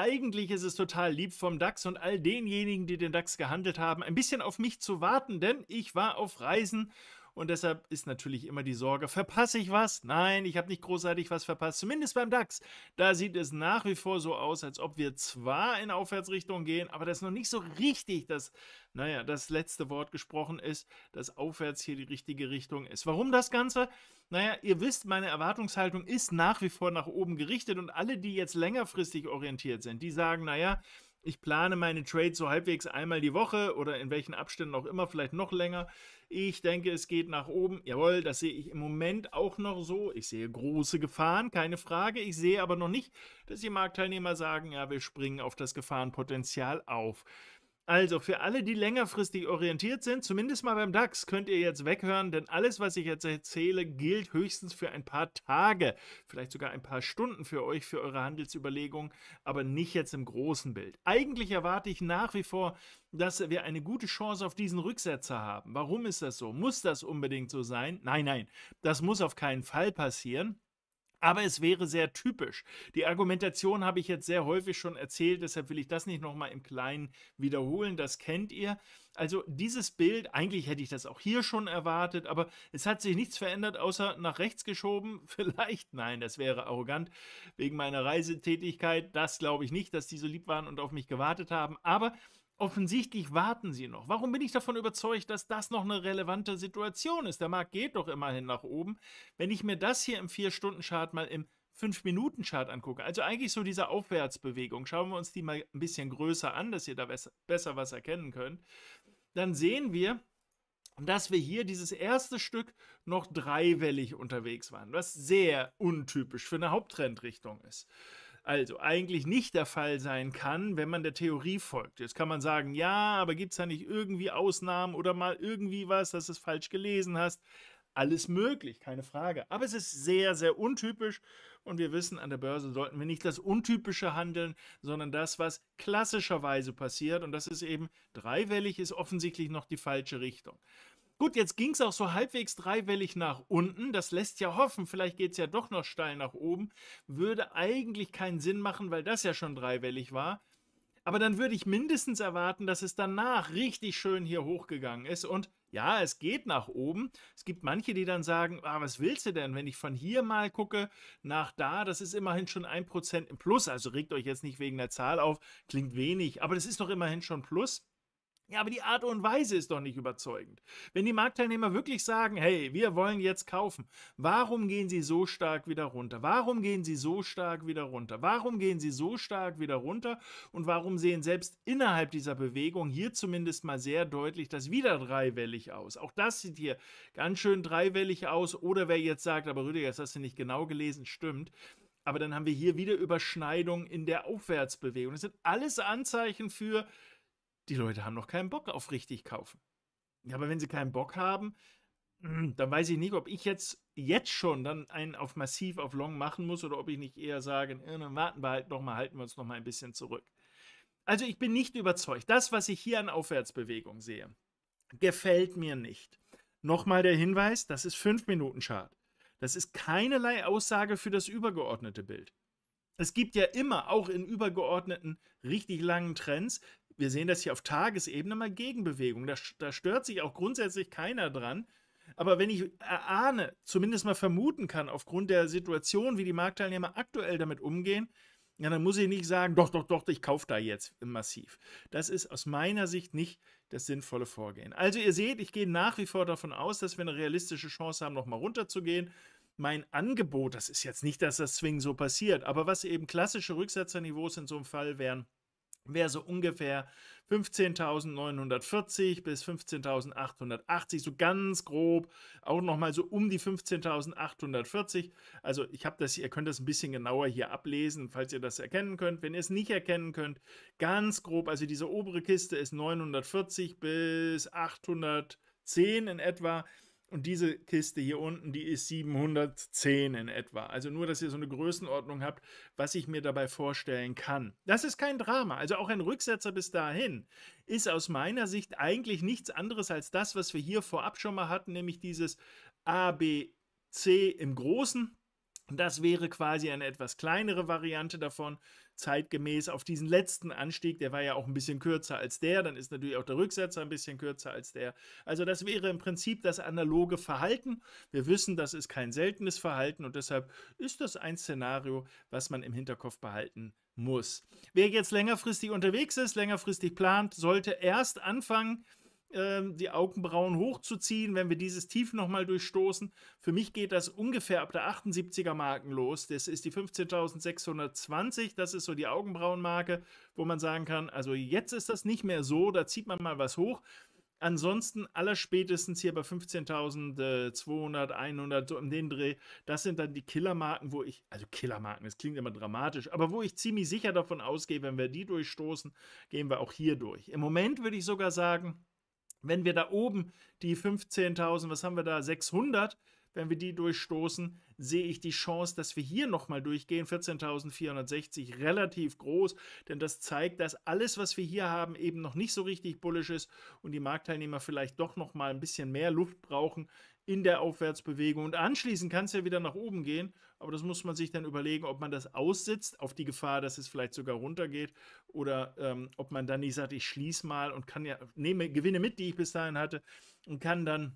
Eigentlich ist es total lieb vom DAX und all denjenigen, die den DAX gehandelt haben, ein bisschen auf mich zu warten, denn ich war auf Reisen und deshalb ist natürlich immer die Sorge, verpasse ich was? Nein, ich habe nicht großartig was verpasst, zumindest beim DAX. Da sieht es nach wie vor so aus, als ob wir zwar in Aufwärtsrichtung gehen, aber das ist noch nicht so richtig, dass, naja, das letzte Wort gesprochen ist, dass aufwärts hier die richtige Richtung ist. Warum das Ganze? Naja, ihr wisst, meine Erwartungshaltung ist nach wie vor nach oben gerichtet und alle, die jetzt längerfristig orientiert sind, die sagen, naja, ich plane meine Trades so halbwegs einmal die Woche oder in welchen Abständen auch immer, vielleicht noch länger. Ich denke, es geht nach oben. Jawohl, das sehe ich im Moment auch noch so. Ich sehe große Gefahren, keine Frage. Ich sehe aber noch nicht, dass die Marktteilnehmer sagen, ja, wir springen auf das Gefahrenpotenzial auf. Also für alle, die längerfristig orientiert sind, zumindest mal beim DAX, könnt ihr jetzt weghören, denn alles, was ich jetzt erzähle, gilt höchstens für ein paar Tage, vielleicht sogar ein paar Stunden für euch, für eure Handelsüberlegungen, aber nicht jetzt im großen Bild. Eigentlich erwarte ich nach wie vor, dass wir eine gute Chance auf diesen Rücksetzer haben. Warum ist das so? Muss das unbedingt so sein? Nein, nein, das muss auf keinen Fall passieren. Aber es wäre sehr typisch. Die Argumentation habe ich jetzt sehr häufig schon erzählt, deshalb will ich das nicht nochmal im Kleinen wiederholen. Das kennt ihr. Also dieses Bild, eigentlich hätte ich das auch hier schon erwartet, aber es hat sich nichts verändert, außer nach rechts geschoben. Vielleicht, nein, das wäre arrogant wegen meiner Reisetätigkeit. Das glaube ich nicht, dass die so lieb waren und auf mich gewartet haben. Aber Offensichtlich warten sie noch. Warum bin ich davon überzeugt, dass das noch eine relevante Situation ist? Der Markt geht doch immerhin nach oben. Wenn ich mir das hier im 4-Stunden-Chart mal im 5-Minuten-Chart angucke, also eigentlich so diese Aufwärtsbewegung, schauen wir uns die mal ein bisschen größer an, dass ihr da besser was erkennen könnt, dann sehen wir, dass wir hier dieses erste Stück noch dreiwellig unterwegs waren, was sehr untypisch für eine Haupttrendrichtung ist also eigentlich nicht der Fall sein kann, wenn man der Theorie folgt. Jetzt kann man sagen, ja, aber gibt es da nicht irgendwie Ausnahmen oder mal irgendwie was, dass du es falsch gelesen hast? Alles möglich, keine Frage. Aber es ist sehr, sehr untypisch und wir wissen, an der Börse sollten wir nicht das Untypische handeln, sondern das, was klassischerweise passiert. Und das ist eben dreiwellig, ist offensichtlich noch die falsche Richtung. Gut, jetzt ging es auch so halbwegs dreiwellig nach unten. Das lässt ja hoffen, vielleicht geht es ja doch noch steil nach oben. Würde eigentlich keinen Sinn machen, weil das ja schon dreiwellig war. Aber dann würde ich mindestens erwarten, dass es danach richtig schön hier hochgegangen ist. Und ja, es geht nach oben. Es gibt manche, die dann sagen, ah, was willst du denn, wenn ich von hier mal gucke nach da, das ist immerhin schon ein Prozent im Plus. Also regt euch jetzt nicht wegen der Zahl auf, klingt wenig, aber das ist doch immerhin schon Plus. Ja, aber die Art und Weise ist doch nicht überzeugend. Wenn die Marktteilnehmer wirklich sagen, hey, wir wollen jetzt kaufen, warum gehen sie so stark wieder runter? Warum gehen sie so stark wieder runter? Warum gehen sie so stark wieder runter? Und warum sehen selbst innerhalb dieser Bewegung hier zumindest mal sehr deutlich das wieder dreiwellig aus? Auch das sieht hier ganz schön dreiwellig aus. Oder wer jetzt sagt, aber Rüdiger, das hast du nicht genau gelesen, stimmt. Aber dann haben wir hier wieder Überschneidung in der Aufwärtsbewegung. Das sind alles Anzeichen für, die Leute haben noch keinen Bock auf richtig kaufen. Ja, aber wenn sie keinen Bock haben, hm, dann weiß ich nicht, ob ich jetzt, jetzt schon dann einen auf massiv auf long machen muss oder ob ich nicht eher sage, dann warten wir halt nochmal, halten wir uns nochmal ein bisschen zurück. Also ich bin nicht überzeugt. Das, was ich hier an Aufwärtsbewegung sehe, gefällt mir nicht. Nochmal der Hinweis, das ist 5-Minuten-Chart. Das ist keinerlei Aussage für das übergeordnete Bild. Es gibt ja immer, auch in übergeordneten, richtig langen Trends, wir sehen das hier auf Tagesebene mal Gegenbewegung. Da, da stört sich auch grundsätzlich keiner dran. Aber wenn ich erahne, zumindest mal vermuten kann, aufgrund der Situation, wie die Marktteilnehmer aktuell damit umgehen, ja, dann muss ich nicht sagen, doch, doch, doch, ich kaufe da jetzt massiv. Das ist aus meiner Sicht nicht das sinnvolle Vorgehen. Also ihr seht, ich gehe nach wie vor davon aus, dass wir eine realistische Chance haben, nochmal runterzugehen. Mein Angebot, das ist jetzt nicht, dass das zwingend so passiert, aber was eben klassische Rücksetzerniveaus in so einem Fall wären, wäre so ungefähr 15.940 bis 15.880, so ganz grob, auch nochmal so um die 15.840. Also ich habe das, ihr könnt das ein bisschen genauer hier ablesen, falls ihr das erkennen könnt. Wenn ihr es nicht erkennen könnt, ganz grob, also diese obere Kiste ist 940 bis 810 in etwa. Und diese Kiste hier unten, die ist 710 in etwa. Also nur, dass ihr so eine Größenordnung habt, was ich mir dabei vorstellen kann. Das ist kein Drama. Also auch ein Rücksetzer bis dahin ist aus meiner Sicht eigentlich nichts anderes als das, was wir hier vorab schon mal hatten, nämlich dieses ABC im Großen. Das wäre quasi eine etwas kleinere Variante davon zeitgemäß auf diesen letzten Anstieg, der war ja auch ein bisschen kürzer als der, dann ist natürlich auch der Rücksetzer ein bisschen kürzer als der. Also das wäre im Prinzip das analoge Verhalten. Wir wissen, das ist kein seltenes Verhalten und deshalb ist das ein Szenario, was man im Hinterkopf behalten muss. Wer jetzt längerfristig unterwegs ist, längerfristig plant, sollte erst anfangen, ähm, die Augenbrauen hochzuziehen, wenn wir dieses Tief nochmal durchstoßen. Für mich geht das ungefähr ab der 78er Marken los. Das ist die 15.620. Das ist so die Augenbrauenmarke, wo man sagen kann, also jetzt ist das nicht mehr so, da zieht man mal was hoch. Ansonsten allerspätestens hier bei 15.200, 100, äh, so um den Dreh, das sind dann die Killermarken, wo ich, also Killermarken, das klingt immer dramatisch, aber wo ich ziemlich sicher davon ausgehe, wenn wir die durchstoßen, gehen wir auch hier durch. Im Moment würde ich sogar sagen, wenn wir da oben die 15.000, was haben wir da, 600, wenn wir die durchstoßen, sehe ich die Chance, dass wir hier nochmal durchgehen, 14.460, relativ groß, denn das zeigt, dass alles, was wir hier haben, eben noch nicht so richtig bullisch ist und die Marktteilnehmer vielleicht doch nochmal ein bisschen mehr Luft brauchen, in der Aufwärtsbewegung. Und anschließend kann es ja wieder nach oben gehen, aber das muss man sich dann überlegen, ob man das aussitzt auf die Gefahr, dass es vielleicht sogar runtergeht oder ähm, ob man dann nicht sagt, ich schließe mal und kann ja, nehme Gewinne mit, die ich bis dahin hatte und kann dann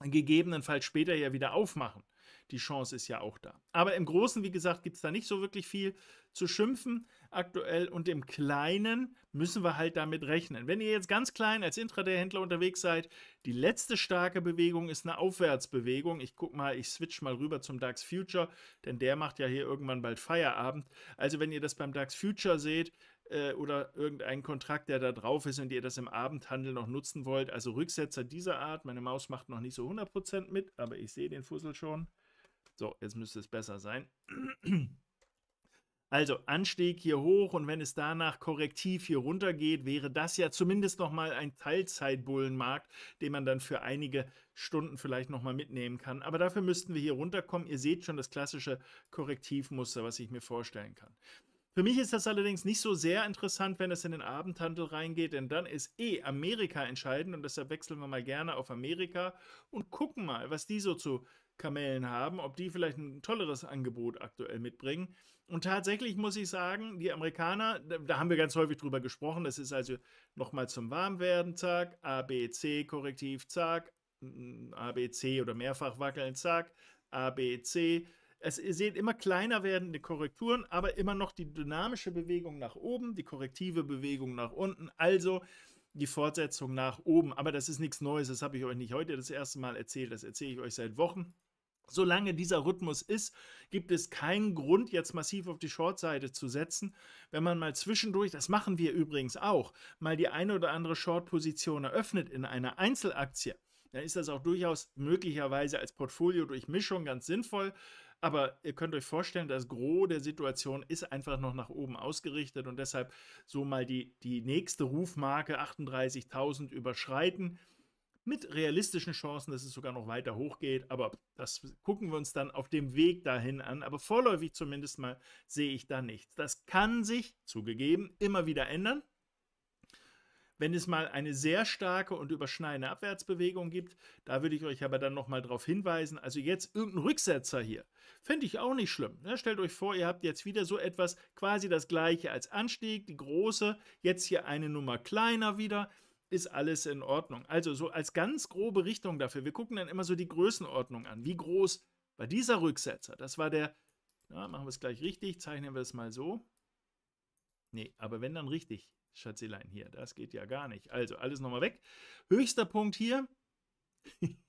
gegebenenfalls später ja wieder aufmachen. Die Chance ist ja auch da. Aber im Großen, wie gesagt, gibt es da nicht so wirklich viel zu schimpfen aktuell und im Kleinen müssen wir halt damit rechnen. Wenn ihr jetzt ganz klein als Intraday-Händler unterwegs seid, die letzte starke Bewegung ist eine Aufwärtsbewegung. Ich guck mal, ich switch mal rüber zum DAX Future, denn der macht ja hier irgendwann bald Feierabend. Also wenn ihr das beim DAX Future seht, äh, oder irgendeinen Kontrakt, der da drauf ist und ihr das im Abendhandel noch nutzen wollt. Also Rücksetzer dieser Art. Meine Maus macht noch nicht so 100% mit, aber ich sehe den Fussel schon. So, jetzt müsste es besser sein. Also Anstieg hier hoch und wenn es danach korrektiv hier runter geht, wäre das ja zumindest nochmal ein Teilzeitbullenmarkt, den man dann für einige Stunden vielleicht nochmal mitnehmen kann. Aber dafür müssten wir hier runterkommen. Ihr seht schon das klassische Korrektivmuster, was ich mir vorstellen kann. Für mich ist das allerdings nicht so sehr interessant, wenn es in den Abendhandel reingeht, denn dann ist eh Amerika entscheidend und deshalb wechseln wir mal gerne auf Amerika und gucken mal, was die so zu Kamellen haben, ob die vielleicht ein tolleres Angebot aktuell mitbringen. Und tatsächlich muss ich sagen, die Amerikaner, da haben wir ganz häufig drüber gesprochen, das ist also nochmal zum Warmwerden, zack, ABC Korrektiv, zack, mm, ABC oder mehrfach wackeln, zack, ABC. Es, ihr seht immer kleiner werdende Korrekturen, aber immer noch die dynamische Bewegung nach oben, die korrektive Bewegung nach unten, also die Fortsetzung nach oben. Aber das ist nichts Neues, das habe ich euch nicht heute das erste Mal erzählt, das erzähle ich euch seit Wochen. Solange dieser Rhythmus ist, gibt es keinen Grund, jetzt massiv auf die Short-Seite zu setzen. Wenn man mal zwischendurch, das machen wir übrigens auch, mal die eine oder andere Short-Position eröffnet in einer Einzelaktie, dann ist das auch durchaus möglicherweise als Portfolio durch Mischung ganz sinnvoll. Aber ihr könnt euch vorstellen, das Gros der Situation ist einfach noch nach oben ausgerichtet und deshalb so mal die, die nächste Rufmarke 38.000 überschreiten mit realistischen Chancen, dass es sogar noch weiter hochgeht. Aber das gucken wir uns dann auf dem Weg dahin an. Aber vorläufig zumindest mal sehe ich da nichts. Das kann sich, zugegeben, immer wieder ändern. Wenn es mal eine sehr starke und überschneidende Abwärtsbewegung gibt, da würde ich euch aber dann nochmal darauf hinweisen. Also jetzt irgendein Rücksetzer hier, fände ich auch nicht schlimm. Ja, ne? stellt euch vor, ihr habt jetzt wieder so etwas, quasi das gleiche als Anstieg, die große, jetzt hier eine Nummer kleiner wieder ist alles in Ordnung. Also so als ganz grobe Richtung dafür. Wir gucken dann immer so die Größenordnung an. Wie groß war dieser Rücksetzer? Das war der, ja, machen wir es gleich richtig, zeichnen wir es mal so. Nee, aber wenn dann richtig, Schatzilein hier, das geht ja gar nicht. Also alles nochmal weg. Höchster Punkt hier.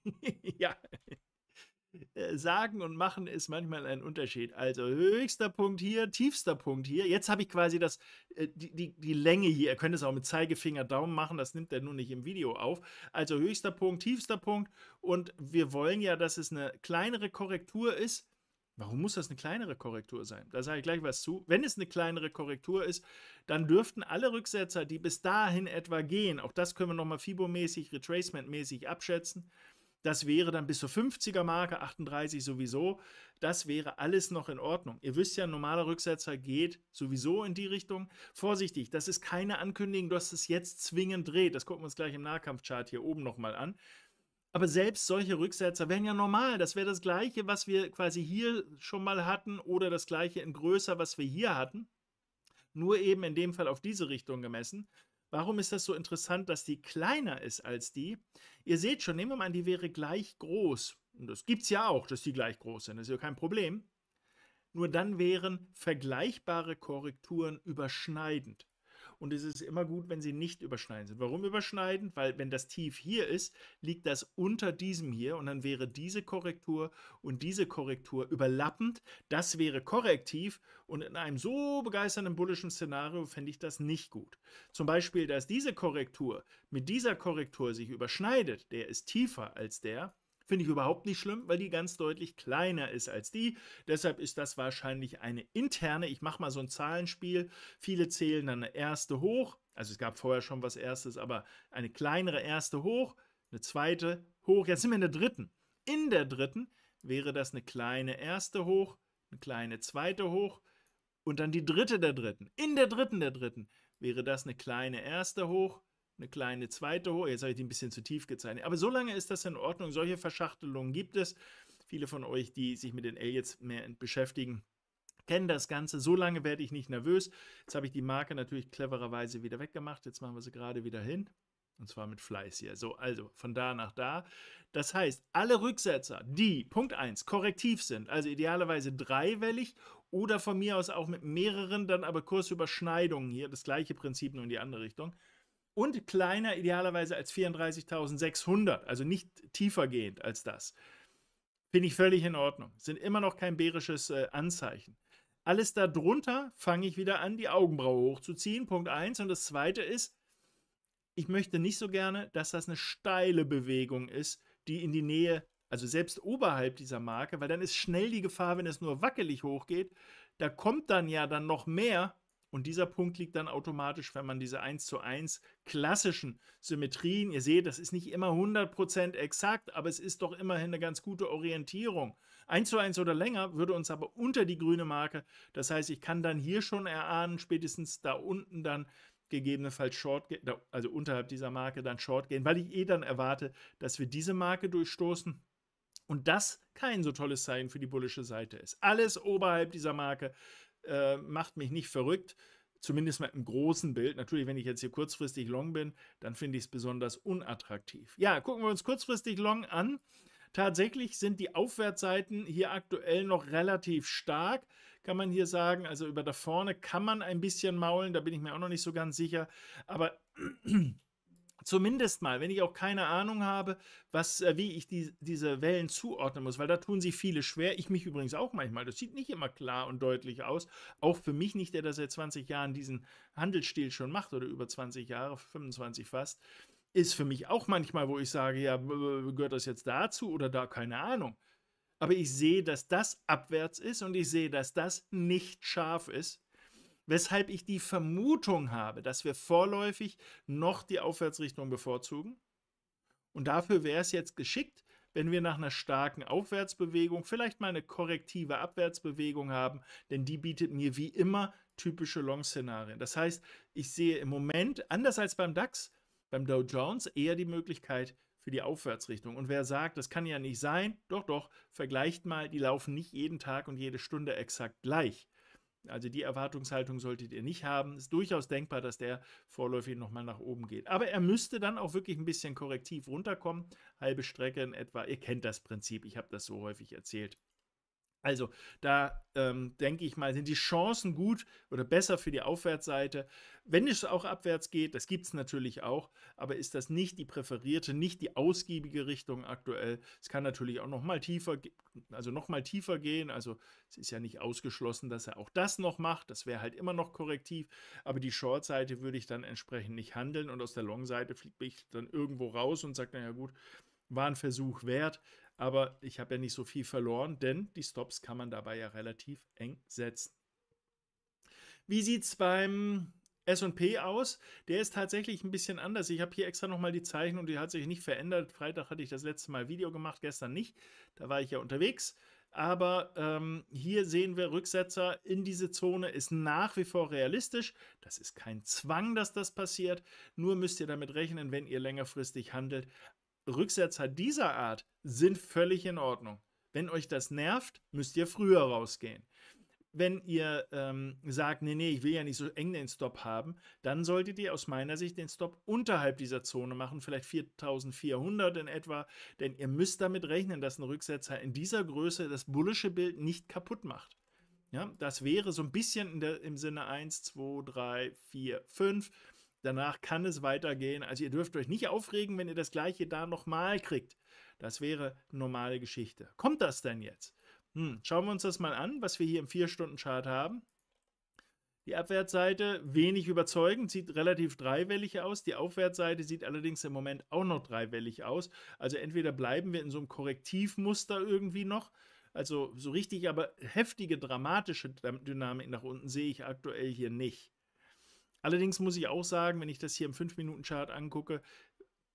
ja, äh, sagen und machen ist manchmal ein Unterschied. Also höchster Punkt hier, tiefster Punkt hier. Jetzt habe ich quasi das, äh, die, die, die Länge hier. Ihr könnt es auch mit Zeigefinger, Daumen machen. Das nimmt er nun nicht im Video auf. Also höchster Punkt, tiefster Punkt. Und wir wollen ja, dass es eine kleinere Korrektur ist. Warum muss das eine kleinere Korrektur sein? Da sage ich gleich was zu. Wenn es eine kleinere Korrektur ist, dann dürften alle Rücksetzer, die bis dahin etwa gehen, auch das können wir nochmal fibo Retracement-mäßig abschätzen, das wäre dann bis zur 50er Marke, 38 sowieso. Das wäre alles noch in Ordnung. Ihr wisst ja, ein normaler Rücksetzer geht sowieso in die Richtung. Vorsichtig, das ist keine Ankündigung, dass es jetzt zwingend dreht. Das gucken wir uns gleich im Nahkampfchart hier oben nochmal an. Aber selbst solche Rücksetzer wären ja normal. Das wäre das gleiche, was wir quasi hier schon mal hatten oder das gleiche in größer, was wir hier hatten. Nur eben in dem Fall auf diese Richtung gemessen. Warum ist das so interessant, dass die kleiner ist als die? Ihr seht schon, nehmen wir mal an, die wäre gleich groß. Und das gibt es ja auch, dass die gleich groß sind. Das ist ja kein Problem. Nur dann wären vergleichbare Korrekturen überschneidend und es ist immer gut, wenn sie nicht überschneiden sind. Warum überschneiden? Weil wenn das Tief hier ist, liegt das unter diesem hier und dann wäre diese Korrektur und diese Korrektur überlappend. Das wäre korrektiv und in einem so begeisternden bullischen Szenario fände ich das nicht gut. Zum Beispiel, dass diese Korrektur mit dieser Korrektur sich überschneidet, der ist tiefer als der, Finde ich überhaupt nicht schlimm, weil die ganz deutlich kleiner ist als die. Deshalb ist das wahrscheinlich eine interne. Ich mache mal so ein Zahlenspiel. Viele zählen dann eine erste hoch. Also es gab vorher schon was erstes, aber eine kleinere erste hoch, eine zweite hoch. Jetzt sind wir in der dritten. In der dritten wäre das eine kleine erste hoch, eine kleine zweite hoch und dann die dritte der dritten. In der dritten der dritten wäre das eine kleine erste hoch, eine kleine zweite hoch. Jetzt habe ich die ein bisschen zu tief gezeichnet. Aber solange ist das in Ordnung. Solche Verschachtelungen gibt es. Viele von euch, die sich mit den L mehr beschäftigen, kennen das Ganze. So lange werde ich nicht nervös. Jetzt habe ich die Marke natürlich clevererweise wieder weggemacht. Jetzt machen wir sie gerade wieder hin. Und zwar mit Fleiß hier. So, also von da nach da. Das heißt, alle Rücksetzer, die Punkt 1 korrektiv sind, also idealerweise dreiwellig oder von mir aus auch mit mehreren, dann aber Kursüberschneidungen hier, das gleiche Prinzip nur in die andere Richtung, und kleiner idealerweise als 34.600, also nicht tiefer gehend als das. Finde ich völlig in Ordnung. Sind immer noch kein bärisches äh, Anzeichen. Alles darunter fange ich wieder an, die Augenbraue hochzuziehen. Punkt 1. Und das zweite ist, ich möchte nicht so gerne, dass das eine steile Bewegung ist, die in die Nähe, also selbst oberhalb dieser Marke, weil dann ist schnell die Gefahr, wenn es nur wackelig hochgeht, da kommt dann ja dann noch mehr und dieser Punkt liegt dann automatisch, wenn man diese 1 zu 1 klassischen Symmetrien, ihr seht, das ist nicht immer 100% exakt, aber es ist doch immerhin eine ganz gute Orientierung. 1 zu 1 oder länger würde uns aber unter die grüne Marke, das heißt, ich kann dann hier schon erahnen, spätestens da unten dann gegebenenfalls Short, gehen, also unterhalb dieser Marke dann Short gehen, weil ich eh dann erwarte, dass wir diese Marke durchstoßen und das kein so tolles Zeichen für die bullische Seite ist. Alles oberhalb dieser Marke äh, macht mich nicht verrückt. Zumindest mal im großen Bild. Natürlich, wenn ich jetzt hier kurzfristig long bin, dann finde ich es besonders unattraktiv. Ja, gucken wir uns kurzfristig long an. Tatsächlich sind die Aufwärtsseiten hier aktuell noch relativ stark, kann man hier sagen. Also über da vorne kann man ein bisschen maulen, da bin ich mir auch noch nicht so ganz sicher. Aber zumindest mal, wenn ich auch keine Ahnung habe, was, äh, wie ich die, diese Wellen zuordnen muss, weil da tun sich viele schwer. Ich mich übrigens auch manchmal. Das sieht nicht immer klar und deutlich aus. Auch für mich nicht, der das seit 20 Jahren diesen Handelsstil schon macht oder über 20 Jahre, 25 fast. Ist für mich auch manchmal, wo ich sage, ja, gehört das jetzt dazu oder da, keine Ahnung. Aber ich sehe, dass das abwärts ist und ich sehe, dass das nicht scharf ist weshalb ich die Vermutung habe, dass wir vorläufig noch die Aufwärtsrichtung bevorzugen. Und dafür wäre es jetzt geschickt, wenn wir nach einer starken Aufwärtsbewegung vielleicht mal eine korrektive Abwärtsbewegung haben, denn die bietet mir wie immer typische Long-Szenarien. Das heißt, ich sehe im Moment, anders als beim DAX, beim Dow Jones eher die Möglichkeit für die Aufwärtsrichtung. Und wer sagt, das kann ja nicht sein, doch, doch, vergleicht mal, die laufen nicht jeden Tag und jede Stunde exakt gleich. Also die Erwartungshaltung solltet ihr nicht haben. Ist durchaus denkbar, dass der vorläufig nochmal nach oben geht. Aber er müsste dann auch wirklich ein bisschen korrektiv runterkommen. Halbe Strecke in etwa. Ihr kennt das Prinzip. Ich habe das so häufig erzählt. Also da ähm, denke ich mal, sind die Chancen gut oder besser für die Aufwärtsseite. Wenn es auch abwärts geht, das gibt es natürlich auch, aber ist das nicht die präferierte, nicht die ausgiebige Richtung aktuell? Es kann natürlich auch nochmal tiefer, also nochmal tiefer gehen. Also es ist ja nicht ausgeschlossen, dass er auch das noch macht. Das wäre halt immer noch korrektiv. Aber die Short-Seite würde ich dann entsprechend nicht handeln und aus der Long-Seite fliege ich dann irgendwo raus und sage, naja gut, war ein Versuch wert. Aber ich habe ja nicht so viel verloren, denn die Stops kann man dabei ja relativ eng setzen. Wie sieht es beim SP aus? Der ist tatsächlich ein bisschen anders. Ich habe hier extra nochmal die Zeichnung, die hat sich nicht verändert. Freitag hatte ich das letzte Mal Video gemacht, gestern nicht. Da war ich ja unterwegs. Aber ähm, hier sehen wir Rücksetzer in diese Zone ist nach wie vor realistisch. Das ist kein Zwang, dass das passiert. Nur müsst ihr damit rechnen, wenn ihr längerfristig handelt. Rücksetzer dieser Art sind völlig in Ordnung. Wenn euch das nervt, müsst ihr früher rausgehen. Wenn ihr ähm, sagt, nee, nee, ich will ja nicht so eng den Stop haben, dann solltet ihr aus meiner Sicht den Stop unterhalb dieser Zone machen, vielleicht 4400 in etwa, denn ihr müsst damit rechnen, dass ein Rücksetzer in dieser Größe das bullische Bild nicht kaputt macht. Ja, das wäre so ein bisschen der, im Sinne 1, 2, 3, 4, 5. Danach kann es weitergehen. Also ihr dürft euch nicht aufregen, wenn ihr das gleiche da nochmal kriegt. Das wäre eine normale Geschichte. Kommt das denn jetzt? Hm, schauen wir uns das mal an, was wir hier im 4-Stunden-Chart haben. Die Abwärtsseite wenig überzeugend, sieht relativ dreiwellig aus. Die Aufwärtsseite sieht allerdings im Moment auch noch dreiwellig aus. Also entweder bleiben wir in so einem Korrektivmuster irgendwie noch. Also so richtig, aber heftige, dramatische Dynamik nach unten sehe ich aktuell hier nicht. Allerdings muss ich auch sagen, wenn ich das hier im 5-Minuten-Chart angucke,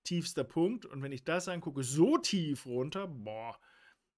tiefster Punkt. Und wenn ich das angucke, so tief runter, boah.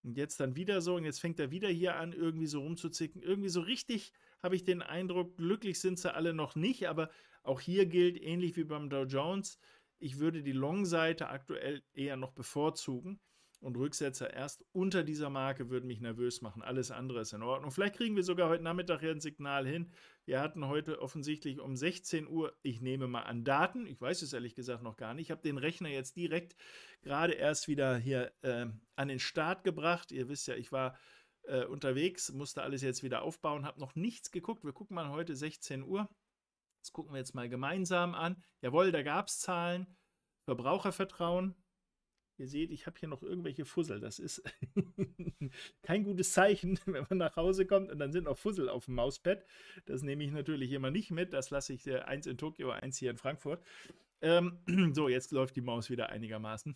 Und jetzt dann wieder so, und jetzt fängt er wieder hier an, irgendwie so rumzuzicken. Irgendwie so richtig habe ich den Eindruck, glücklich sind sie alle noch nicht, aber auch hier gilt, ähnlich wie beim Dow Jones, ich würde die Long-Seite aktuell eher noch bevorzugen und Rücksetzer erst unter dieser Marke würden mich nervös machen. Alles andere ist in Ordnung. Vielleicht kriegen wir sogar heute Nachmittag hier ein Signal hin. Wir hatten heute offensichtlich um 16 Uhr, ich nehme mal an Daten, ich weiß es ehrlich gesagt noch gar nicht. Ich habe den Rechner jetzt direkt gerade erst wieder hier äh, an den Start gebracht. Ihr wisst ja, ich war äh, unterwegs, musste alles jetzt wieder aufbauen, habe noch nichts geguckt. Wir gucken mal heute 16 Uhr. Das gucken wir jetzt mal gemeinsam an. Jawohl, da gab es Zahlen. Verbrauchervertrauen, Ihr seht, ich habe hier noch irgendwelche Fussel. Das ist kein gutes Zeichen, wenn man nach Hause kommt und dann sind noch Fussel auf dem Mauspad. Das nehme ich natürlich immer nicht mit. Das lasse ich äh, eins in Tokio, eins hier in Frankfurt. Ähm, so, jetzt läuft die Maus wieder einigermaßen.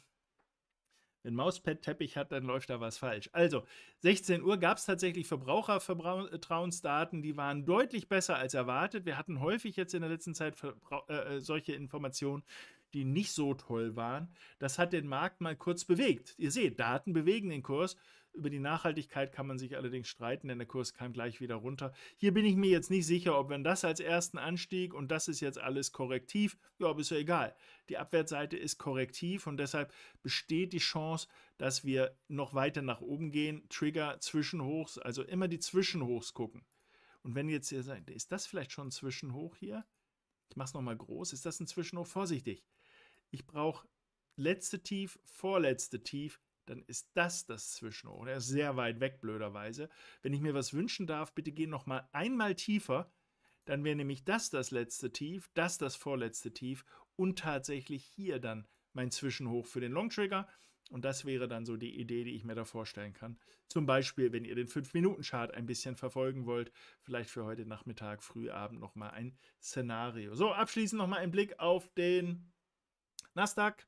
Wenn Mauspad-Teppich hat, dann läuft da was falsch. Also, 16 Uhr gab es tatsächlich Verbrauchervertrauensdaten, die waren deutlich besser als erwartet. Wir hatten häufig jetzt in der letzten Zeit Verbrauch äh, äh, solche Informationen die nicht so toll waren, das hat den Markt mal kurz bewegt. Ihr seht, Daten bewegen den Kurs. Über die Nachhaltigkeit kann man sich allerdings streiten, denn der Kurs kam gleich wieder runter. Hier bin ich mir jetzt nicht sicher, ob wenn das als ersten Anstieg und das ist jetzt alles korrektiv, ja, ist ja egal. Die Abwärtsseite ist korrektiv und deshalb besteht die Chance, dass wir noch weiter nach oben gehen. Trigger Zwischenhochs, also immer die Zwischenhochs gucken. Und wenn jetzt ihr seid, ist das vielleicht schon ein Zwischenhoch hier? Ich mache es nochmal groß. Ist das ein Zwischenhoch? Vorsichtig ich brauche letzte Tief, vorletzte Tief, dann ist das das Zwischenhoch. Oder ist sehr weit weg, blöderweise. Wenn ich mir was wünschen darf, bitte geh nochmal einmal tiefer. Dann wäre nämlich das das letzte Tief, das das vorletzte Tief und tatsächlich hier dann mein Zwischenhoch für den Long Trigger. Und das wäre dann so die Idee, die ich mir da vorstellen kann. Zum Beispiel, wenn ihr den 5-Minuten-Chart ein bisschen verfolgen wollt, vielleicht für heute Nachmittag, Frühabend nochmal ein Szenario. So, abschließend nochmal ein Blick auf den Nasdaq.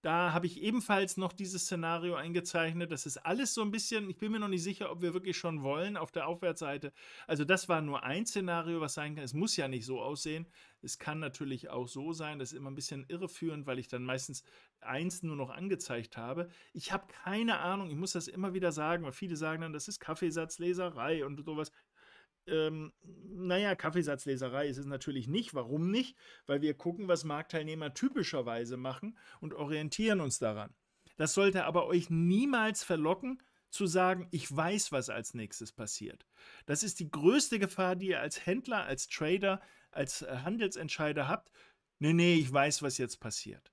Da habe ich ebenfalls noch dieses Szenario eingezeichnet. Das ist alles so ein bisschen, ich bin mir noch nicht sicher, ob wir wirklich schon wollen auf der Aufwärtsseite. Also das war nur ein Szenario, was sein kann. Es muss ja nicht so aussehen. Es kann natürlich auch so sein. Das ist immer ein bisschen irreführend, weil ich dann meistens eins nur noch angezeigt habe. Ich habe keine Ahnung. Ich muss das immer wieder sagen, weil viele sagen dann, das ist Kaffeesatzleserei und sowas ähm, naja, Kaffeesatzleserei ist es natürlich nicht. Warum nicht? Weil wir gucken, was Marktteilnehmer typischerweise machen und orientieren uns daran. Das sollte aber euch niemals verlocken, zu sagen, ich weiß, was als nächstes passiert. Das ist die größte Gefahr, die ihr als Händler, als Trader, als Handelsentscheider habt. Nee, nee, ich weiß, was jetzt passiert.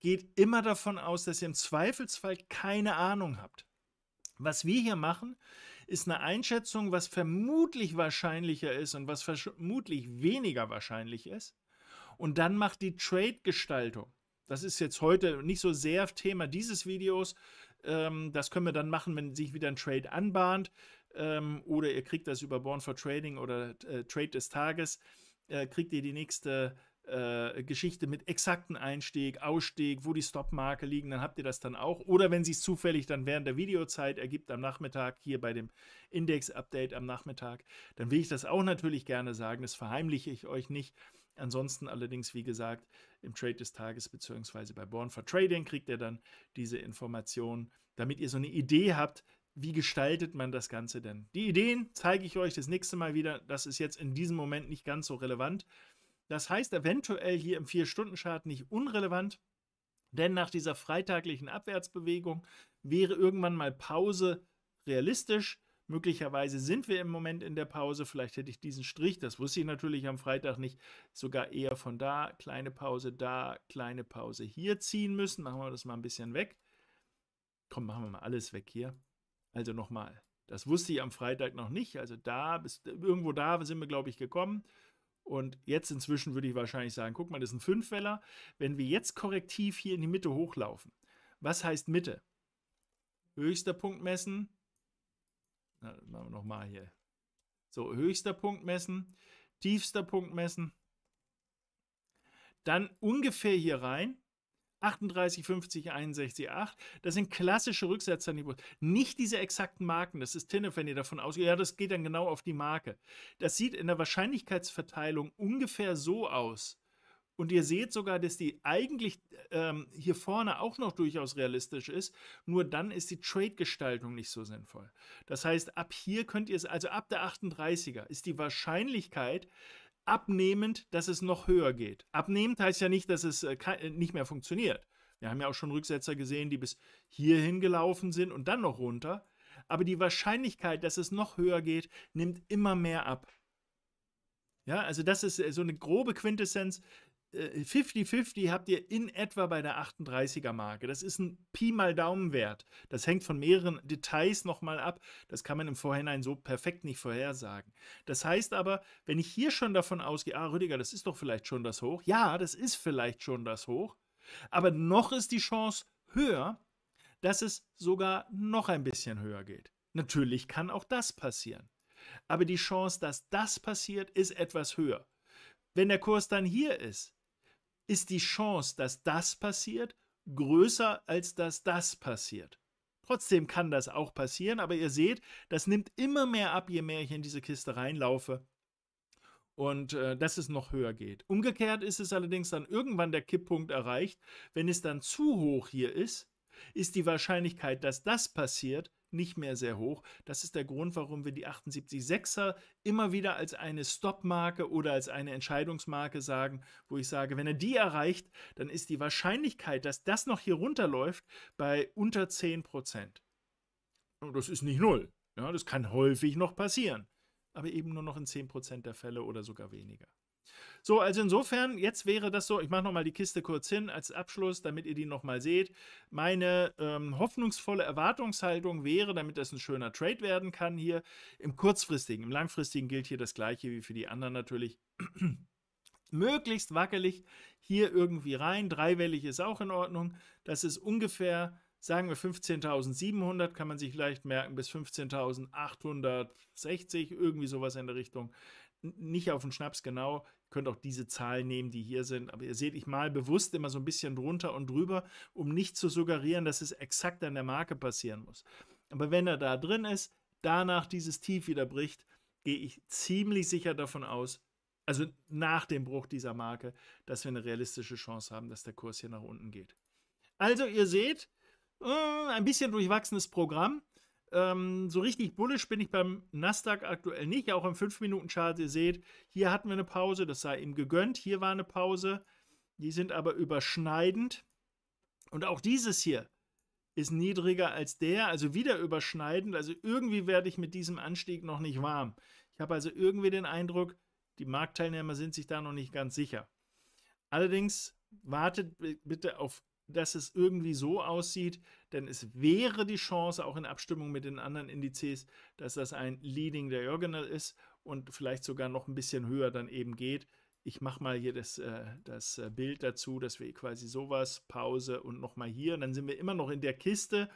Geht immer davon aus, dass ihr im Zweifelsfall keine Ahnung habt. Was wir hier machen, ist eine Einschätzung, was vermutlich wahrscheinlicher ist und was vermutlich weniger wahrscheinlich ist. Und dann macht die Trade-Gestaltung. Das ist jetzt heute nicht so sehr Thema dieses Videos. Ähm, das können wir dann machen, wenn sich wieder ein Trade anbahnt. Ähm, oder ihr kriegt das über Born for Trading oder äh, Trade des Tages. Äh, kriegt ihr die nächste äh, Geschichte mit exakten Einstieg, Ausstieg, wo die Stopmarke liegen, dann habt ihr das dann auch. Oder wenn sich zufällig dann während der Videozeit ergibt am Nachmittag, hier bei dem Index-Update am Nachmittag, dann will ich das auch natürlich gerne sagen. Das verheimliche ich euch nicht. Ansonsten allerdings, wie gesagt, im Trade des Tages bzw. bei Born for Trading kriegt ihr dann diese Informationen, damit ihr so eine Idee habt, wie gestaltet man das Ganze denn? Die Ideen zeige ich euch das nächste Mal wieder. Das ist jetzt in diesem Moment nicht ganz so relevant. Das heißt eventuell hier im 4-Stunden-Chart nicht unrelevant, denn nach dieser freitaglichen Abwärtsbewegung wäre irgendwann mal Pause realistisch. Möglicherweise sind wir im Moment in der Pause. Vielleicht hätte ich diesen Strich, das wusste ich natürlich am Freitag nicht, sogar eher von da, kleine Pause da, kleine Pause hier ziehen müssen. Machen wir das mal ein bisschen weg. Komm, machen wir mal alles weg hier. Also nochmal. Das wusste ich am Freitag noch nicht. Also da, bis, irgendwo da sind wir, glaube ich, gekommen. Und jetzt inzwischen würde ich wahrscheinlich sagen, guck mal, das ist ein Fünfweller. Wenn wir jetzt korrektiv hier in die Mitte hochlaufen, was heißt Mitte? Höchster Punkt messen. Na, machen wir nochmal hier. So, höchster Punkt messen, tiefster Punkt messen. Dann ungefähr hier rein 38, 50, 61, 8. Das sind klassische Rücksetzerniveaus. Nicht diese exakten Marken. Das ist Tinnef, wenn ihr davon ausgeht. Ja, das geht dann genau auf die Marke. Das sieht in der Wahrscheinlichkeitsverteilung ungefähr so aus. Und ihr seht sogar, dass die eigentlich ähm, hier vorne auch noch durchaus realistisch ist. Nur dann ist die Trade-Gestaltung nicht so sinnvoll. Das heißt, ab hier könnt ihr es, also ab der 38er, ist die Wahrscheinlichkeit, abnehmend, dass es noch höher geht. Abnehmend heißt ja nicht, dass es äh, äh, nicht mehr funktioniert. Wir haben ja auch schon Rücksetzer gesehen, die bis hierhin gelaufen sind und dann noch runter. Aber die Wahrscheinlichkeit, dass es noch höher geht, nimmt immer mehr ab. Ja, also das ist äh, so eine grobe Quintessenz 50-50 äh, habt ihr in etwa bei der 38er-Marke. Das ist ein Pi mal Daumenwert. Das hängt von mehreren Details nochmal ab. Das kann man im Vorhinein so perfekt nicht vorhersagen. Das heißt aber, wenn ich hier schon davon ausgehe, ah, Rüdiger, das ist doch vielleicht schon das Hoch. Ja, das ist vielleicht schon das Hoch. Aber noch ist die Chance höher, dass es sogar noch ein bisschen höher geht. Natürlich kann auch das passieren. Aber die Chance, dass das passiert, ist etwas höher. Wenn der Kurs dann hier ist, ist die Chance, dass das passiert, größer als dass das passiert. Trotzdem kann das auch passieren, aber ihr seht, das nimmt immer mehr ab, je mehr ich in diese Kiste reinlaufe und äh, dass es noch höher geht. Umgekehrt ist es allerdings dann irgendwann der Kipppunkt erreicht, wenn es dann zu hoch hier ist, ist die Wahrscheinlichkeit, dass das passiert, nicht mehr sehr hoch. Das ist der Grund, warum wir die 78,6er immer wieder als eine Stop-Marke oder als eine Entscheidungsmarke sagen, wo ich sage, wenn er die erreicht, dann ist die Wahrscheinlichkeit, dass das noch hier runterläuft, bei unter 10%. Und das ist nicht null. Ja, das kann häufig noch passieren, aber eben nur noch in 10% der Fälle oder sogar weniger. So, also insofern, jetzt wäre das so, ich mache nochmal die Kiste kurz hin als Abschluss, damit ihr die nochmal seht. Meine ähm, hoffnungsvolle Erwartungshaltung wäre, damit das ein schöner Trade werden kann hier, im kurzfristigen, im langfristigen gilt hier das gleiche wie für die anderen natürlich. Möglichst wackelig hier irgendwie rein, dreiwellig ist auch in Ordnung. Das ist ungefähr sagen wir 15.700, kann man sich leicht merken, bis 15.860, irgendwie sowas in der Richtung nicht auf den Schnaps genau. Ihr könnt auch diese Zahlen nehmen, die hier sind. Aber ihr seht, ich mal bewusst immer so ein bisschen drunter und drüber, um nicht zu suggerieren, dass es exakt an der Marke passieren muss. Aber wenn er da drin ist, danach dieses Tief wieder bricht, gehe ich ziemlich sicher davon aus, also nach dem Bruch dieser Marke, dass wir eine realistische Chance haben, dass der Kurs hier nach unten geht. Also ihr seht, äh, ein bisschen durchwachsenes Programm. Ähm, so richtig bullisch bin ich beim Nasdaq aktuell nicht, auch im 5-Minuten-Chart. Ihr seht, hier hatten wir eine Pause, das sei ihm gegönnt. Hier war eine Pause, die sind aber überschneidend. Und auch dieses hier ist niedriger als der, also wieder überschneidend. Also irgendwie werde ich mit diesem Anstieg noch nicht warm. Ich habe also irgendwie den Eindruck, die Marktteilnehmer sind sich da noch nicht ganz sicher. Allerdings wartet bitte auf dass es irgendwie so aussieht, denn es wäre die Chance, auch in Abstimmung mit den anderen Indizes, dass das ein Leading Diagonal ist und vielleicht sogar noch ein bisschen höher dann eben geht. Ich mache mal hier das, äh, das äh, Bild dazu, dass wir quasi sowas, Pause und nochmal hier. Und dann sind wir immer noch in der Kiste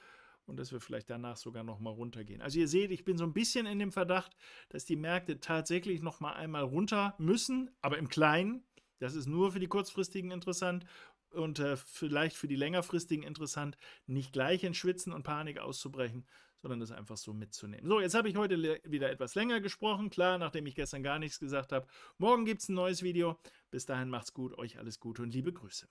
und dass wir vielleicht danach sogar nochmal runtergehen. Also ihr seht, ich bin so ein bisschen in dem Verdacht, dass die Märkte tatsächlich nochmal einmal runter müssen, aber im Kleinen. Das ist nur für die kurzfristigen interessant und äh, vielleicht für die längerfristigen interessant, nicht gleich in Schwitzen und Panik auszubrechen, sondern das einfach so mitzunehmen. So, jetzt habe ich heute wieder etwas länger gesprochen, klar, nachdem ich gestern gar nichts gesagt habe. Morgen gibt es ein neues Video. Bis dahin macht's gut, euch alles Gute und liebe Grüße.